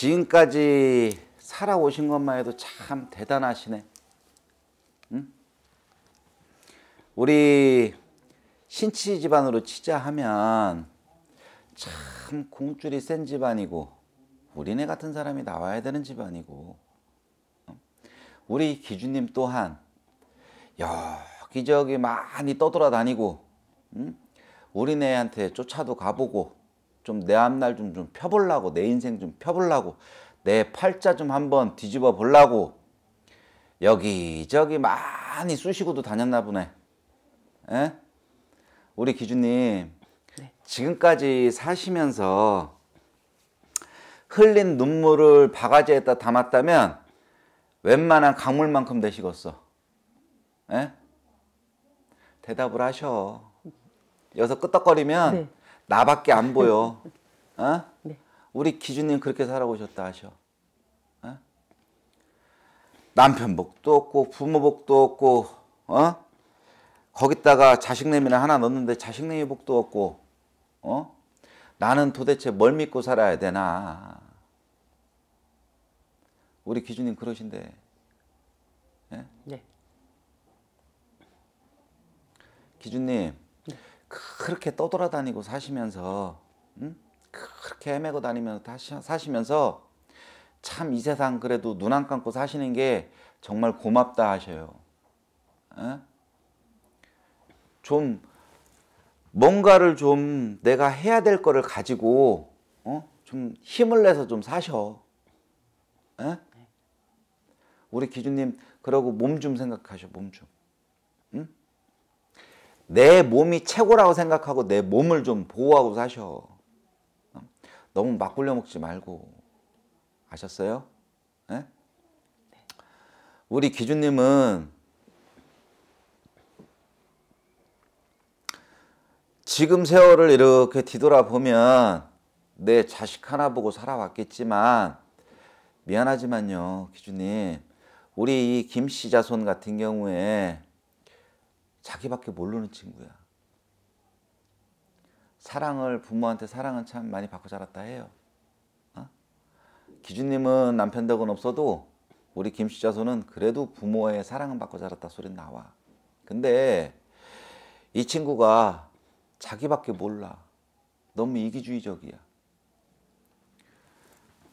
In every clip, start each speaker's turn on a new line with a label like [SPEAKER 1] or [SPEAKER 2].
[SPEAKER 1] 지금까지 살아오신 것만 해도 참 대단하시네. 응? 우리 신치 집안으로 치자 하면 참 공줄이 센 집안이고 우리네 같은 사람이 나와야 되는 집안이고 우리 기준님 또한 여기저기 많이 떠돌아다니고 응? 우리네한테 쫓아도 가보고 좀내 앞날 좀, 좀 펴보려고 내 인생 좀 펴보려고 내 팔자 좀 한번 뒤집어 보려고 여기저기 많이 쑤시고도 다녔나 보네. 에? 예? 우리 기준님 네. 지금까지 사시면서 흘린 눈물을 바가지에다 담았다면 웬만한 강물만큼 되시겠어. 에? 예? 대답을 하셔. 여기서 끄떡거리면 네. 나밖에 안 보여. 어? 네. 우리 기준님 그렇게 살아오셨다 하셔. 어? 남편 복도 없고 부모 복도 없고 어? 거기다가 자식내미나 하나 넣는데 자식내미 복도 없고 어? 나는 도대체 뭘 믿고 살아야 되나? 우리 기준님 그러신데. 예? 네. 기준님 그렇게 떠돌아다니고 사시면서 응? 그렇게 헤매고 다니면서 사시면서 참 이 세상 그래도 눈 안 감고 사시는 게 정말 고맙다 하셔요. 에? 좀 뭔가를 좀 내가 해야 될 거를 가지고 어? 좀 힘을 내서 좀 사셔. 에? 우리 기준님 그러고 몸 좀 생각하셔 몸 좀. 응? 내 몸이 최고라고 생각하고 내 몸을 좀 보호하고 사셔. 너무 막 굴려 먹지 말고. 아셨어요? 네? 우리 기준님은 지금 세월을 이렇게 뒤돌아보면 내 자식 하나 보고 살아왔겠지만 미안하지만요 기준님 우리 김씨 자손 같은 경우에 자기밖에 모르는 친구야. 사랑을 부모한테 사랑은 참 많이 받고 자랐다 해요. 어? 기준님은 남편 덕은 없어도 우리 김씨 자손은 그래도 부모의 사랑은 받고 자랐다 소리 나와. 근데 이 친구가 자기밖에 몰라. 너무 이기주의적이야.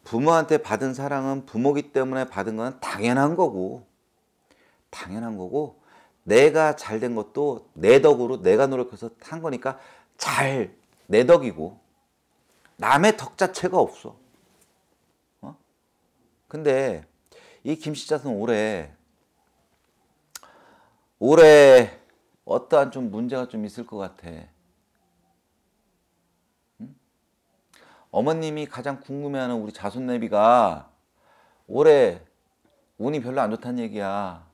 [SPEAKER 1] 부모한테 받은 사랑은 부모기 때문에 받은 건 당연한 거고, 당연한 거고, 내가 잘 된 것도 내 덕으로 내가 노력해서 한 거니까 잘 내 덕이고 남의 덕 자체가 없어. 어? 근데 이 김씨자손 올해 올해 어떠한 좀 문제가 좀 있을 것 같아. 어머님이 가장 궁금해하는 우리 자손내비가 올해 운이 별로 안 좋다는 얘기야.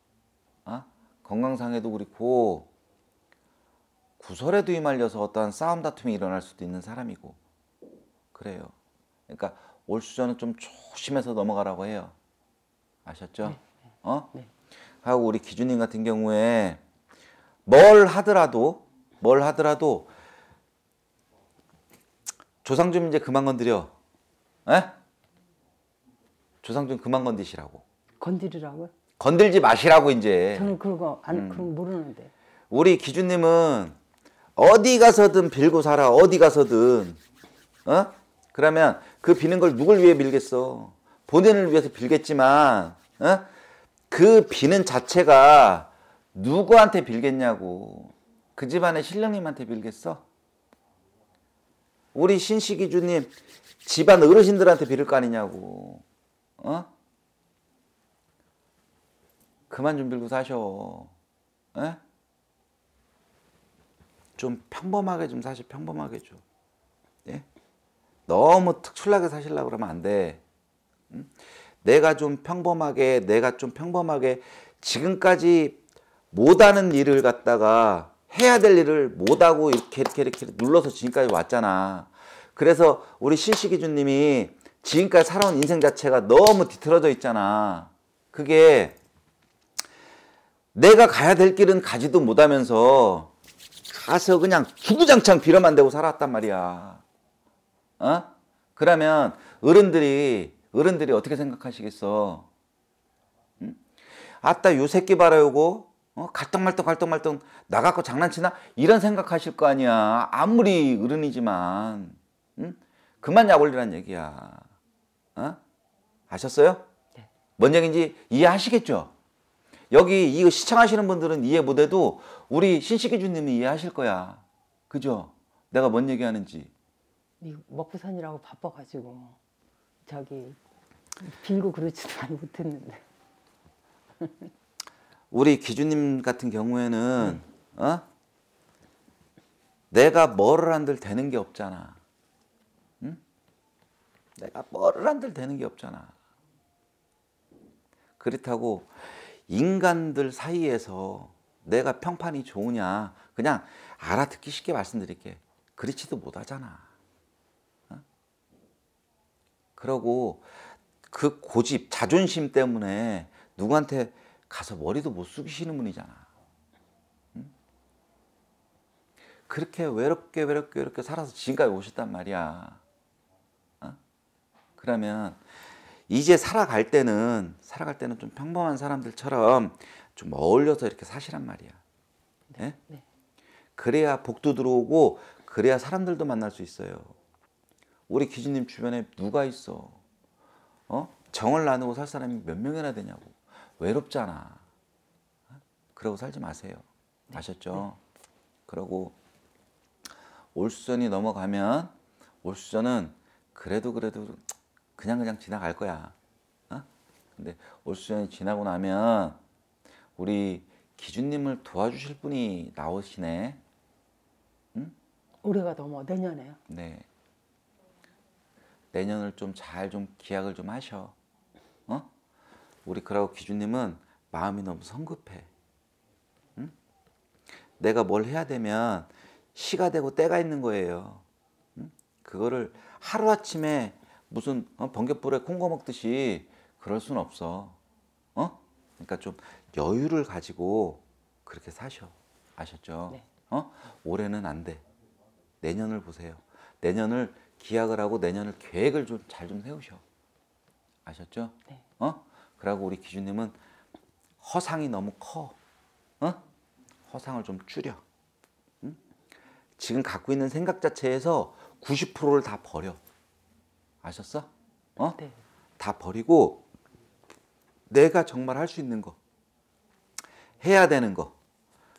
[SPEAKER 1] 건강상에도 그렇고 구설에도 휘말려서 어떠한 싸움 다툼이 일어날 수도 있는 사람이고 그래요. 그러니까 올 수저는 좀 조심해서 넘어가라고 해요. 아셨죠? 네. 네. 어? 네. 하고 우리 기준님 같은 경우에 뭘 하더라도 뭘 하더라도 조상좀 이제 그만 건드려. 에? 예? 조상좀 그만 건드시라고.
[SPEAKER 2] 건드리라고요?
[SPEAKER 1] 건들지 마시라고 이제. 저는
[SPEAKER 2] 그거 안 음. 그런 모르는데.
[SPEAKER 1] 우리 기준님은 어디 가서든 빌고 살아. 어디 가서든. 어? 그러면 그 비는 걸 누굴 위해 빌겠어? 본인을 위해서 빌겠지만 어? 그 비는 자체가 누구한테 빌겠냐고. 그 집안의 신령님한테 빌겠어? 우리 신식이주님 집안 어르신들한테 빌을 거 아니냐고. 어? 그만 좀빌고 사셔. 에? 예? 좀 평범하게 좀 사실 평범하게 좀. 예? 너무 특출나게 사실라 그러면 안 돼. 응? 음? 내가 좀 평범하게 내가 좀 평범하게 지금까지 못하는 일을 갖다가 해야 될 일을 못하고 이렇게 이렇게 이렇게 눌러서 지금까지 왔잖아. 그래서 우리 실시기준님이 지금까지 살아온 인생 자체가 너무 뒤틀어져 있잖아. 그게 내가 가야 될 길은 가지도 못하면서 가서 그냥 주구장창 빌어만 대고 살았단 말이야. 어? 그러면 어른들이 어른들이 어떻게 생각하시겠어? 응? 아따 요 새끼 봐라 요거 어? 갈떡말떡 갈떡말떡 나갖고 장난치나 이런 생각하실 거 아니야. 아무리 어른이지만 응? 그만 약올리란 얘기야. 어? 아셨어요? 네. 뭔 얘기인지 이해하시겠죠? 여기 이거 시청하시는 분들은 이해 못해도 우리 신식기주님이 이해하실 거야. 그죠? 내가 뭔 얘기하는지.
[SPEAKER 2] 네, 먹고 사느라고 바빠가지고 저기 빌고 그러지도 많이 못했는데.
[SPEAKER 1] 우리 기주님 같은 경우에는 어? 내가 뭐를 한들 되는 게 없잖아. 응? 내가 뭐를 한들 되는 게 없잖아. 그렇다고 인간들 사이에서 내가 평판이 좋으냐 그냥 알아듣기 쉽게 말씀드릴게 그렇지도 못하잖아 어? 그러고 그 고집 자존심 때문에 누구한테 가서 머리도 못 숙이시는 분이잖아 그렇게 외롭게 외롭게 외롭게 살아서 지금까지 오셨단 말이야 어? 그러면 이제 살아갈 때는 살아갈 때는 좀 평범한 사람들처럼 좀 어울려서 이렇게 사시란 말이야. 네? 예? 네. 그래야 복도 들어오고 그래야 사람들도 만날 수 있어요. 우리 기준님 주변에 누가 있어? 어? 정을 나누고 살 사람이 몇 명이나 되냐고. 외롭잖아. 어? 그러고 살지 마세요. 네. 아셨죠? 네. 그러고 올수선이 넘어가면 올수선은 그래도 그래도 그냥 그냥 지나갈 거야. 어? 근데 올 수련이 지나고 나면 우리 기준님을 도와주실 분이 나오시네.
[SPEAKER 2] 응? 올해가 넘어 내년에요.
[SPEAKER 1] 네. 내년을 좀 잘 좀 기약을 좀 하셔. 어? 우리 그라고 기준님은 마음이 너무 성급해. 내가 뭘 해야 되면 시가 되고 때가 있는 거예요. 그거를 하루아침에 무슨 어, 번갯불에 콩고 먹듯이 그럴 순 없어. 어? 그러니까 좀 여유를 가지고 그렇게 사셔. 아셨죠? 네. 어? 올해는 안 돼. 내년을 보세요. 내년을 기약을 하고 내년을 계획을 좀 잘좀 좀 세우셔. 아셨죠? 네. 어? 그러고 우리 기준님은 허상이 너무 커. 어? 허상을 좀 줄여. 응? 음? 지금 갖고 있는 생각 자체에서 90%를 다 버려. 아셨어? 어? 네. 다 버리고 내가 정말 할 수 있는 거 해야 되는 거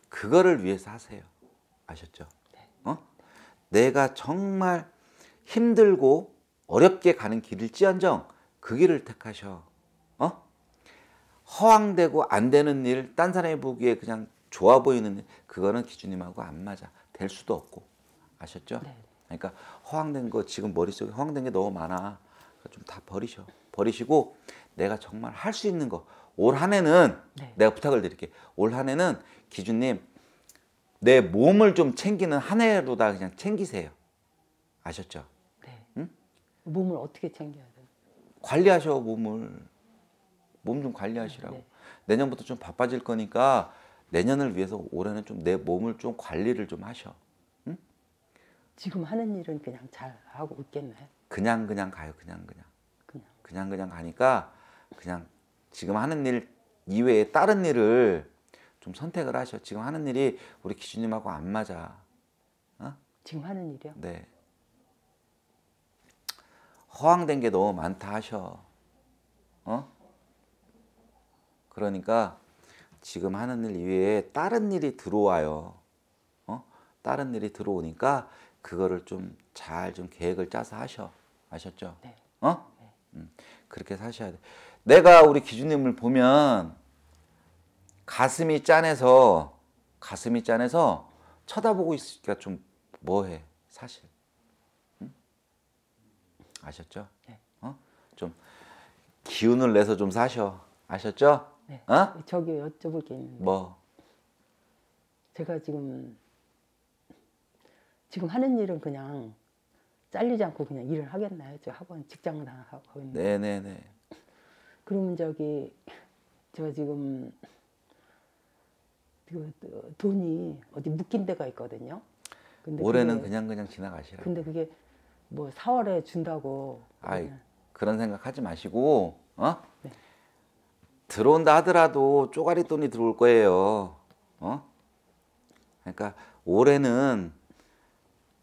[SPEAKER 1] 그거를 위해서 하세요. 아셨죠? 네. 어? 내가 정말 힘들고 어렵게 가는 길일지언정 그 길을 택하셔. 어? 허황되고 안 되는 일, 딴 사람이 보기에 그냥 좋아 보이는 일, 그거는 기준님하고 안 맞아. 될 수도 없고. 아셨죠? 네. 그러니까 허황된 거 지금 머릿속에 허황된 게 너무 많아. 그러니까 좀다 버리셔. 버리시고 내가 정말 할 수 있는 거. 올 한 해는 네. 내가 부탁을 드릴게. 올한 해는 기준님 내 몸을 좀 챙기는 한 해로 다 그냥 챙기세요. 아셨죠?
[SPEAKER 2] 네. 응? 몸을 어떻게 챙겨야 돼요?
[SPEAKER 1] 관리하셔 몸을. 몸 좀 관리하시라고. 아, 네. 내년부터 좀 바빠질 거니까 내년을 위해서 올해는 좀 내 몸을 좀 관리를 좀 하셔.
[SPEAKER 2] 지금 하는 일은 그냥 잘 하고 있겠나요?
[SPEAKER 1] 그냥 그냥 가요. 그냥 그냥. 그냥 그냥, 그냥 가니까 그냥 지금 하는 일 이외에 다른 일을 좀 선택을 하셔. 지금 하는 일이 우리 기준님하고 안 맞아. 어?
[SPEAKER 2] 지금 하는 일이요? 네.
[SPEAKER 1] 허황된 게 너무 많다 하셔. 어? 그러니까 지금 하는 일 이외에 다른 일이 들어와요. 어? 다른 일이 들어오니까 그거를 좀 잘좀 좀 계획을 짜서 하셔. 아셨죠? 네. 어? 네. 음, 그렇게 사셔야 돼. 내가 우리 기준님을 보면 가슴이 짠해서 가슴이 짠해서 쳐다보고 있으니까 좀 뭐해 사실 음? 아셨죠? 네. 어? 좀 기운을 내서 좀 사셔 아셨죠? 네.
[SPEAKER 2] 어? 저기 여쭤볼 게 있는데 뭐 제가 지금 지금 하는 일은 그냥 잘리지 않고 그냥 일을 하겠나요? 저 학원 직장다 하고 있는 네네네. 그러면 저기 저 지금 그 돈이 어디 묶인 데가 있거든요. 올해는 그게,
[SPEAKER 1] 그냥 그냥 지나가시라. 근데
[SPEAKER 2] 그게 뭐 4월에 준다고.
[SPEAKER 1] 아이 그런 생각 하지 마시고 어? 네. 들어온다 하더라도 쪼가리 돈이 들어올 거예요. 어? 그러니까 올해는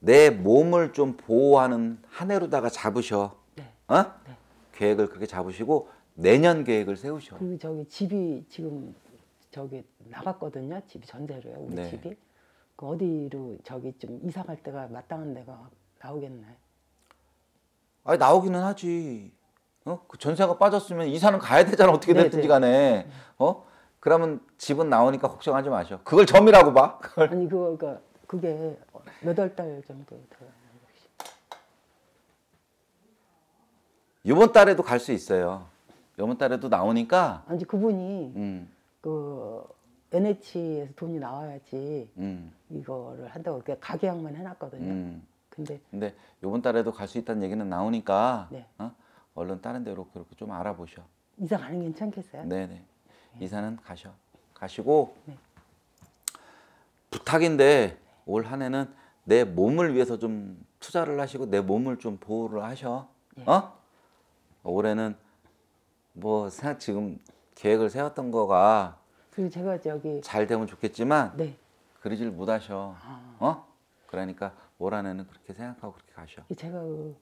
[SPEAKER 1] 내 몸을 좀 보호하는 한 해로다가 잡으셔. 네. 어? 네. 계획을 그렇게 잡으시고 내년 계획을 세우셔.
[SPEAKER 2] 그 저기 집이 지금 저기 나갔거든요. 집이 전세로요. 우리 네. 집이. 그 어디로 저기 좀 이사 갈 데가 마땅한 데가 나오겠나
[SPEAKER 1] 아니 나오기는 하지. 어? 그 전세가 빠졌으면 이사는 가야 되잖아. 어떻게 네, 됐든지 네. 간에. 네. 어? 그러면 집은 나오니까 걱정하지 마셔. 그걸 점이라고 봐.
[SPEAKER 2] 그걸. 아니 그거 그러니까 그게 몇월달 정도 돼요?
[SPEAKER 1] 이번 달에도 갈 수 있어요. 이번 달에도 나오니까.
[SPEAKER 2] 아니 그분이 음. 그 NH에서 돈이 나와야지 음. 이거를 한다고 그 가계약만 해놨거든요. 음. 근데
[SPEAKER 1] 근데 이번 달에도 갈 수 있다는 얘기는 나오니까 네. 어? 얼른 다른 데로 그렇게 좀 알아보셔.
[SPEAKER 2] 이사 가는 게 괜찮겠어요? 네네.
[SPEAKER 1] 네. 네. 예. 이사는 가셔. 가시고 네. 부탁인데 올한 해는 내 몸을 위해서 좀 투자를 하시고 내 몸을 좀 보호를 하셔. 예. 어? 올해는 뭐 생각 지금 계획을 세웠던 거가
[SPEAKER 2] 지금 제가 저기 잘
[SPEAKER 1] 되면 좋겠지만 네. 그러질 못하셔. 아. 어? 그러니까 올 한 해는 그렇게 생각하고 그렇게 가셔.
[SPEAKER 2] 제가 그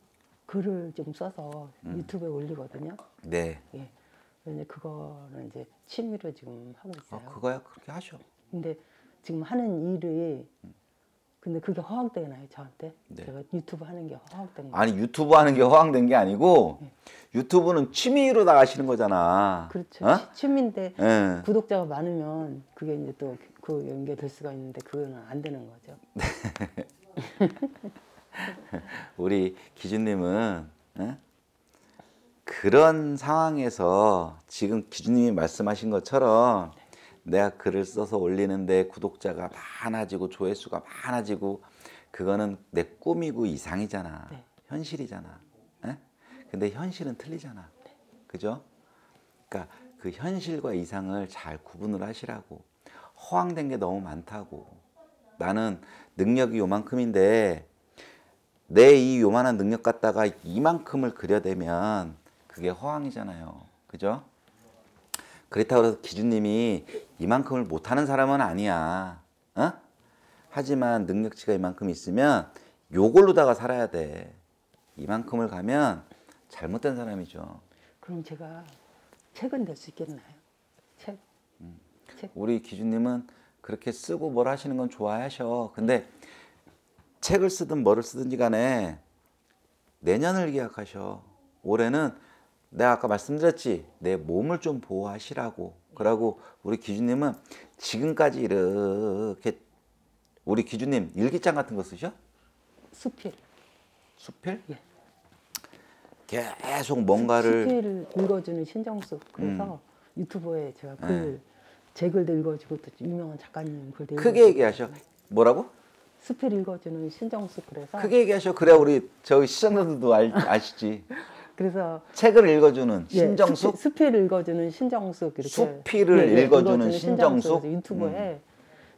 [SPEAKER 2] 글을 좀 써서 음. 유튜브에 올리거든요. 네. 예. 근데 그거는 이제 취미로 지금 하고 있어요. 어, 그거야 그렇게 하셔. 근데 지금 하는 일이 음. 근데 그게 허황되나요 저한테? 네. 제가 유튜브 하는 게 허황된 거
[SPEAKER 1] 아니 유튜브 하는 게 허황된 게 아니고 네. 유튜브는 취미로 나가시는 거잖아. 그렇죠. 어? 취, 취미인데 네.
[SPEAKER 2] 구독자가 많으면 그게 이제 또 그연계될 그 수가 있는데 그거는 안 되는 거죠. 네.
[SPEAKER 1] 우리 기준님은 어? 그런 상황에서 지금 기준님이 말씀하신 것처럼 내가 글을 써서 올리는데 구독자가 많아지고 조회수가 많아지고 그거는 내 꿈이고 이상이잖아. 네. 현실이잖아. 에? 예? 근데 현실은 틀리잖아. 네. 그죠? 그러니까 그 현실과 이상을 잘 구분을 하시라고. 허황된 게 너무 많다고. 나는 능력이 요만큼인데 내 이 요만한 능력 갖다가 이만큼을 그려대면 그게 허황이잖아요. 그죠? 그렇다고 해서 기준님이 이만큼을 못하는 사람은 아니야. 어? 하지만 능력치가 이만큼 있으면 요걸로다가 살아야 돼. 이만큼을 가면 잘못된 사람이죠.
[SPEAKER 2] 그럼 제가 책은 낼수 있겠나요? 책? 음. 책?
[SPEAKER 1] 우리 기준님은 그렇게 쓰고 뭘 하시는 건 좋아하셔. 근데 책을 쓰든 뭐를 쓰든지 간에 내년을 기약하셔. 올해는 내가 아까 말씀드렸지 내 몸을 좀 보호하시라고 그러고 우리 기준님은 지금까지 이렇게 우리 기준님 일기장 같은 거 쓰셔? 수필 수필? 예. 계속 뭔가를 수필을
[SPEAKER 2] 읽어주는 신정수 그래서 음. 유튜버에 제가 예. 글, 예. 제 글도 읽어주고 또 유명한 작가님 글도 크게
[SPEAKER 1] 얘기하셔 뭐라고?
[SPEAKER 2] 수필 읽어주는 신정수 그래서 크게
[SPEAKER 1] 얘기하셔 그래야 우리 저희 시청자들도 아시지 그래서 책을 읽어주는 예, 신정숙, 예,
[SPEAKER 2] 수피, 를 읽어주는 신정숙 이렇게 수피를 예, 예, 읽어주는, 신정숙, 유튜브에 음.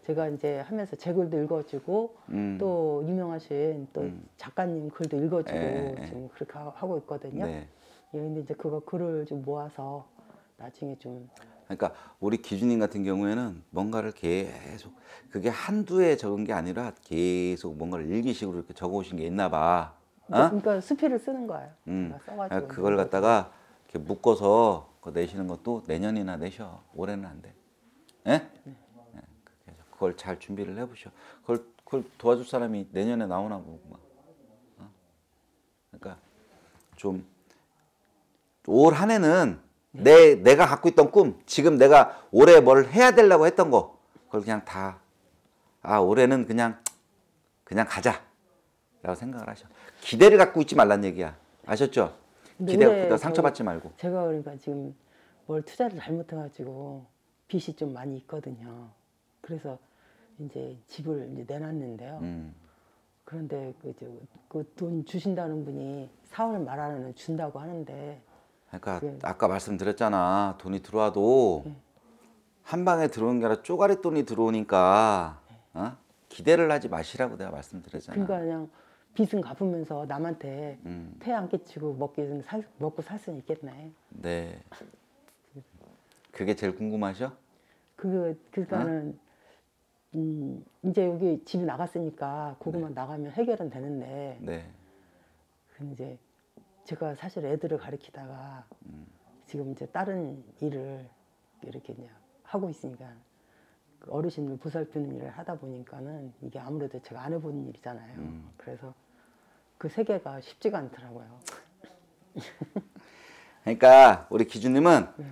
[SPEAKER 2] 제가 이제 하면서 제 글도 읽어주고 음. 또 유명하신 또 음. 작가님 글도 읽어주고 에, 예, 지금 그렇게 하고 있거든요. 네. 예, 근데 이제 그거 글을 좀 모아서 나중에 좀
[SPEAKER 1] 그러니까 우리 기준인 같은 경우에는 뭔가를 계속 그게 한두 해 적은 게 아니라 계속 뭔가를 일기식으로 이렇게 적어오신 게 있나 봐. 어? 뭐,
[SPEAKER 2] 그러니까 수필을 쓰는 거예요.
[SPEAKER 1] 음. 써가지고 아, 그걸 갖다가 이렇게 묶어서 그거 내시는 것도 내년이나 내셔. 올해는 안 돼. 예? 네? 네. 그걸 잘 준비를 해보셔. 그걸, 그걸 도와줄 사람이 내년에 나오나 보구만. 어? 그러니까 좀 올 한 해는 네. 내 내가 갖고 있던 꿈, 지금 내가 올해 뭘 해야 되려고 했던 거, 그걸 그냥 다아 올해는 그냥 그냥 가자라고 생각을 하셔. 기대를 갖고 있지 말란 얘기야. 아셨죠?
[SPEAKER 2] 네. 기대 갖고 상처받지 말고. 제가 그러니까 지금 뭘 투자를 잘못해가지고 빚이 좀 많이 있거든요. 그래서 이제 집을 이제 내놨는데요. 음. 그런데 그돈 그, 그 주신다는 분이 4월 말 안에는 준다고 하는데.
[SPEAKER 1] 그러니까 그 아까 말씀드렸잖아. 돈이 들어와도 네. 한 방에 들어오는 게 아니라 쪼가리 돈이 들어오니까 네. 어? 기대를 하지 마시라고 내가 말씀드렸잖아. 그러니까
[SPEAKER 2] 그냥 빚은 갚으면서 남한테 음. 태안 끼치고 먹기 살, 먹고 살 수는 있겠네.
[SPEAKER 1] 네. 그게 제일 궁금하셔?
[SPEAKER 2] 그그러니까 음, 이제 여기 집이 나갔으니까 그것만 네. 나가면 해결은 되는데 네. 그 이제 제가 사실 애들을 가르치다가 음. 지금 이제 다른 일을 이렇게 그냥 하고 있으니까 어르신을 보살피는 일을 하다 보니까는 이게 아무래도 제가 안 해본 일이잖아요. 음. 그래서 그 세계가 쉽지가 않더라고요.
[SPEAKER 1] 그러니까 우리 기준님은 네.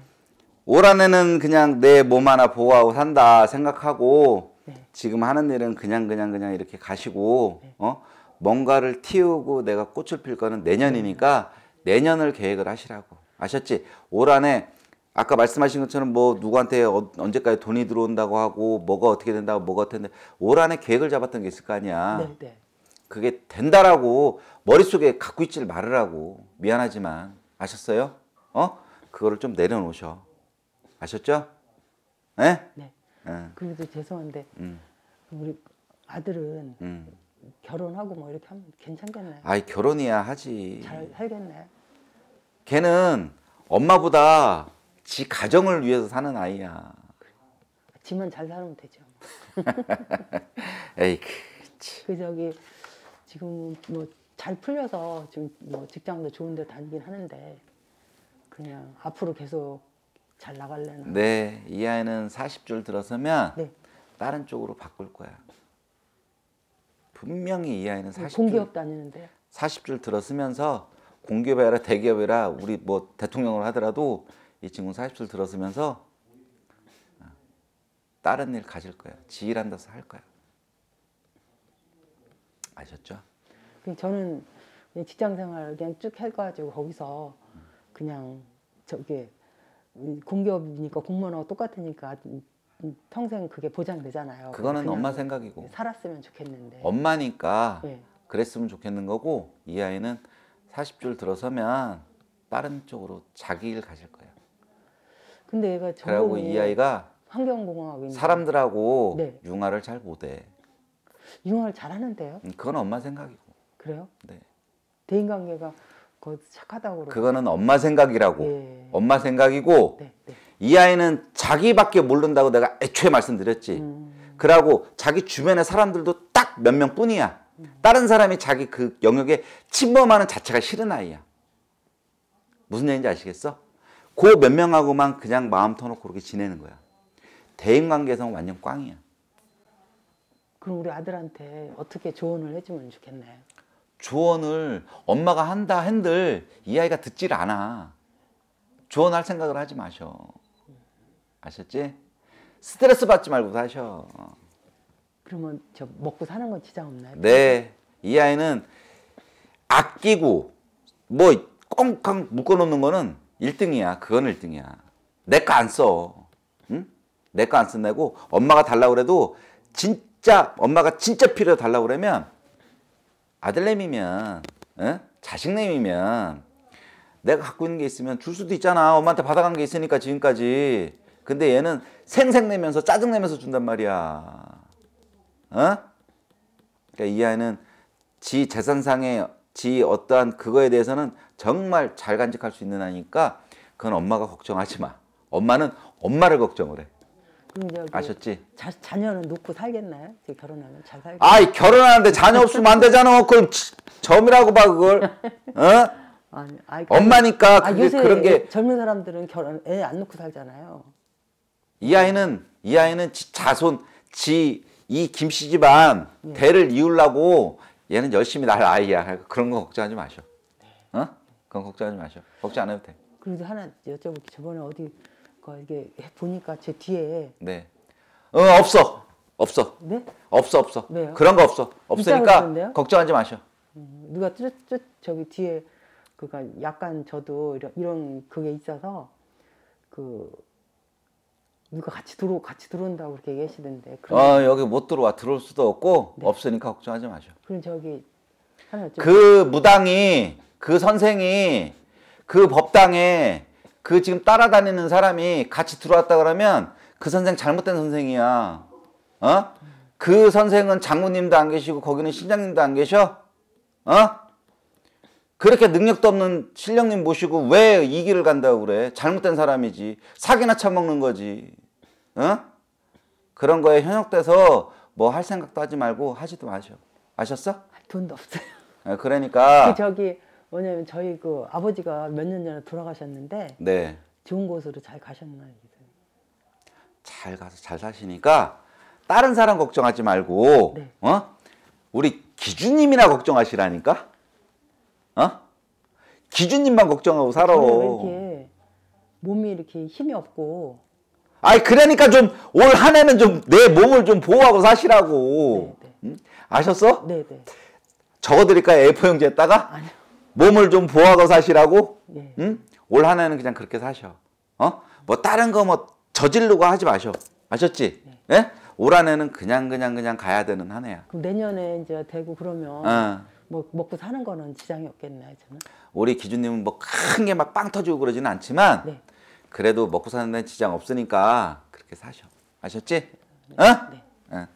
[SPEAKER 1] 올한해는 그냥 내 몸 하나 보호하고 산다 생각하고 네. 지금 하는 일은 그냥 그냥 그냥 이렇게 가시고 네. 어 뭔가를 틔우고 내가 꽃을 필 거는 내년이니까 네. 내년을 계획을 하시라고 아셨지? 올 한해 아까 말씀하신 것처럼 뭐 누구한테 어, 언제까지 돈이 들어온다고 하고 뭐가 어떻게 된다고 뭐가 어떻게 된올 한 해 계획을 잡았던 게 있을 거 아니야. 네, 네. 그게 된다라고 머릿속에 갖고 있질 말으라고 미안하지만 아셨어요? 어? 그거를 좀 내려놓으셔. 아셨죠? 예? 네? 네. 네.
[SPEAKER 2] 그래도 죄송한데 음. 우리 아들은 음. 결혼하고 뭐 이렇게 하면 괜찮겠나요?
[SPEAKER 1] 아이 결혼이야 하지.
[SPEAKER 2] 잘살겠나
[SPEAKER 1] 걔는 엄마보다 지 가정을 위해서 사는 아이야.
[SPEAKER 2] 지만 잘 살면 되죠. 에이, 그그 그 저기 지금 뭐 잘 풀려서 지금 뭐 직장도 좋은데 다니긴 하는데 그냥 앞으로 계속 잘 나갈래나.
[SPEAKER 1] 네, 이 아이는 40줄 들어서면 네. 다른 쪽으로 바꿀 거야. 분명히 이 아이는 4 0 공기업 다니는데 40줄 들었으면서 공기업이 라 대기업이라 우리 뭐 대통령을 하더라도 이 친구 는사십술 들었으면서 어, 다른 일 가질 거야. 지일한 데서 할 거야. 아셨죠?
[SPEAKER 2] 저는 그냥 직장 생활 그냥 쭉 해가지고 거기서 그냥 저게 공기업이니까 공무원하고 똑같으니까 평생 그게 보장되잖아요. 그거는 엄마 생각이고 살았으면 좋겠는데
[SPEAKER 1] 엄마니까 네. 그랬으면 좋겠는 거고 이 아이는 40줄 들어서면 다른 쪽으로 자기 일 가실 거예요.
[SPEAKER 2] 근데 얘가 그리고 이 아이가 환경공학
[SPEAKER 1] 사람들하고 네. 융화를 잘 못해.
[SPEAKER 2] 융화를 잘하는데요? 음, 그건 엄마 생각이고. 그래요? 네. 대인관계가 그 착하다고 그러고. 그거는
[SPEAKER 1] 엄마 생각이라고. 네. 엄마 생각이고 네, 네, 이 아이는 자기밖에 모른다고 내가 애초에 말씀드렸지. 음. 그러고 자기 주변의 사람들도 딱 몇 명뿐이야. 음. 다른 사람이 자기 그 영역에 침범하는 자체가 싫은 아이야. 무슨 얘기인지 아시겠어? 그몇 명하고만 그냥 마음 터놓고 그렇게 지내는 거야. 대인관계에서는 완전 꽝이야.
[SPEAKER 2] 그럼 우리 아들한테 어떻게 조언을 해주면 좋겠나요
[SPEAKER 1] 조언을 엄마가 한다 핸들이 아이가 듣질 않아. 조언할 생각을 하지 마셔. 아셨지? 스트레스 받지 말고 사셔.
[SPEAKER 2] 그러면 저 먹고 사는 건 지장 없나요? 네.
[SPEAKER 1] 이 아이는 아끼고 뭐 꽁꽁 묶어놓는 거는 1등이야. 그건 1등이야. 내 거 안 써. 응? 내거안 쓴다고 엄마가 달라고 그래도 진짜 엄마가 진짜 필요 달라고 그러면 아들내미면 응? 자식내미면 내가 갖고 있는 게 있으면 줄 수도 있잖아. 엄마한테 받아간 게 있으니까 지금까지. 근데 얘는 생색내면서 짜증내면서 준단 말이야. 어? 그러니까 이 아이는 지 재산상의 지 어떠한 그거에 대해서는 정말 잘 간직할 수 있는 아니까 그건 엄마가 걱정하지 마. 엄마는 엄마를 걱정을 해. 아셨지?
[SPEAKER 2] 자, 자녀는 놓고 살겠나요? 결혼하면 잘 살겠나요? 아이 결혼하는데 자녀 없으면 안 되잖아.
[SPEAKER 1] 그걸 점이라고 봐 그걸. 어?
[SPEAKER 2] 아니, 아니, 엄마니까 아, 요새 그런 게 젊은 사람들은 결혼 애안 놓고 살잖아요.
[SPEAKER 1] 이 아이는 이 아이는 지, 자손 지 이 김씨 집안 예. 대를 이으려고 얘는 열심히 날 아이야. 그러니까 그런 거 걱정하지 마셔. 네. 어? 그건 걱정하지 마셔. 걱정 안 해도 돼.
[SPEAKER 2] 그래도 하나 여쭤볼게. 저번에 어디 거 이게 보니까 제 뒤에
[SPEAKER 1] 네. 어 없어. 없어. 네? 없어 없어. 왜요? 그런 거 없어. 없으니까 걱정하지 마셔.
[SPEAKER 2] 음, 누가 쭈쭈 저기 뒤에 그니까 약간 저도 이런, 이런 그게 있어서 그 누가 같이 들어 같이 들어온다고 그렇게 얘기하시던데. 아
[SPEAKER 1] 여기 못 들어와 들어올 수도 없고 네. 없으니까 걱정하지
[SPEAKER 2] 마셔. 그럼 저기
[SPEAKER 1] 그 무당이 그 선생이 그 법당에 그 지금 따라다니는 사람이 같이 들어왔다 그러면 그 선생 잘못된 선생이야. 어? 그 선생은 장모님도 안 계시고 거기는 신장님도 안 계셔. 어? 그렇게 능력도 없는 실령님 모시고 왜 이 길을 간다고 그래? 잘못된 사람이지. 사기나 처먹는 거지. 어? 그런 거에 현혹돼서 뭐 할 생각도 하지 말고 하지도 마셔. 아셨어? 돈도 없어요. 아, 그러니까. 그
[SPEAKER 2] 저기 뭐냐면 저희 그 아버지가 몇 년 전에 돌아가셨는데 네. 좋은 곳으로 잘 가셨나요?
[SPEAKER 1] 잘 가서 잘 사시니까 다른 사람 걱정하지 말고 네. 어? 우리 기준님이나 걱정하시라니까. 어? 기준님만 걱정하고 살아. 이
[SPEAKER 2] 몸이 이렇게 힘이 없고.
[SPEAKER 1] 아이 그러니까 좀 올 한 해는 좀 내 몸을 좀 보호하고 사시라고. 응? 아셨어? 네네. 적어드릴까요? A4 용지에다가? 몸을 좀 보호하고 사시라고? 네. 네. 응? 네, 네. 예. 올한 해는 그냥 그렇게 사셔. 어? 뭐 다른 거 뭐 저질르고 하지 마셔. 아셨지? 네. 예? 올한 해는 그냥 그냥 그냥 가야 되는 한 해야.
[SPEAKER 2] 그럼 내년에 이제 되고 그러면 어. 뭐 먹고 사는 거는 지장이 없겠네요 저는?
[SPEAKER 1] 우리 기준님은 뭐 큰 게 막 빵 터지고 그러지는 않지만 네. 그래도 먹고 사는 데 지장 없으니까 그렇게 사셔. 아셨지? 네. 어? 네. 어.